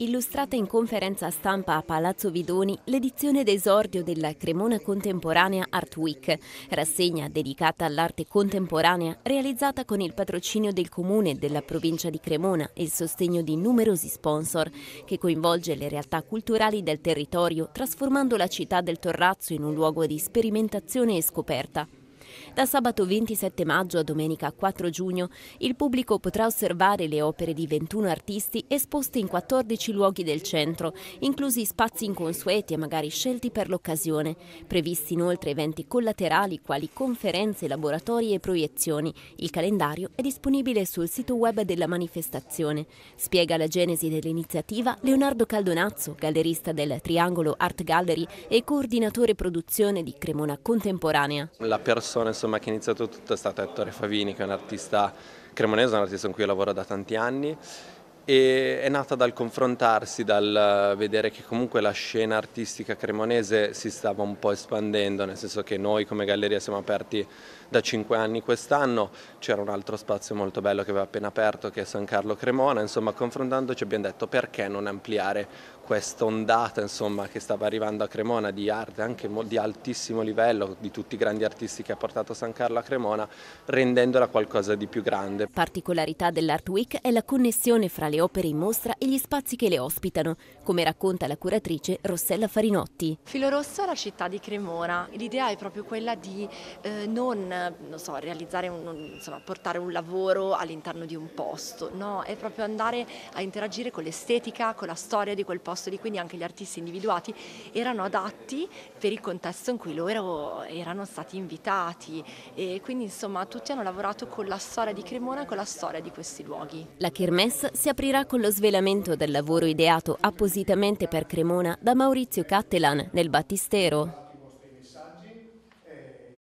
illustrata in conferenza stampa a Palazzo Vidoni l'edizione d'esordio della Cremona Contemporanea Art Week, rassegna dedicata all'arte contemporanea realizzata con il patrocinio del comune della provincia di Cremona e il sostegno di numerosi sponsor, che coinvolge le realtà culturali del territorio trasformando la città del Torrazzo in un luogo di sperimentazione e scoperta. Da sabato 27 maggio a domenica 4 giugno il pubblico potrà osservare le opere di 21 artisti esposte in 14 luoghi del centro, inclusi spazi inconsueti e magari scelti per l'occasione. Previsti inoltre eventi collaterali quali conferenze, laboratori e proiezioni. Il calendario è disponibile sul sito web della manifestazione. Spiega la genesi dell'iniziativa Leonardo Caldonazzo, gallerista del Triangolo Art Gallery e coordinatore produzione di Cremona Contemporanea. La persona persona insomma, che ha iniziato tutto è stato Ettore Favini, che è un artista cremonese, un artista con cui lavoro da tanti anni. E è nata dal confrontarsi, dal vedere che comunque la scena artistica cremonese si stava un po' espandendo, nel senso che noi come galleria siamo aperti da cinque anni quest'anno, c'era un altro spazio molto bello che aveva appena aperto che è San Carlo Cremona, insomma confrontandoci abbiamo detto perché non ampliare questa ondata insomma, che stava arrivando a Cremona di arte anche di altissimo livello, di tutti i grandi artisti che ha portato San Carlo a Cremona, rendendola qualcosa di più grande. Particolarità dell'Art Week è la connessione fra le opere in mostra e gli spazi che le ospitano, come racconta la curatrice Rossella Farinotti. Filorosso è la città di Cremona, l'idea è proprio quella di eh, non, non so, realizzare, un, insomma, portare un lavoro all'interno di un posto, no, è proprio andare a interagire con l'estetica, con la storia di quel posto apostoli, quindi anche gli artisti individuati erano adatti per il contesto in cui loro erano stati invitati e quindi insomma tutti hanno lavorato con la storia di Cremona e con la storia di questi luoghi. La Kermesse si aprirà con lo svelamento del lavoro ideato appositamente per Cremona da Maurizio Cattelan nel Battistero.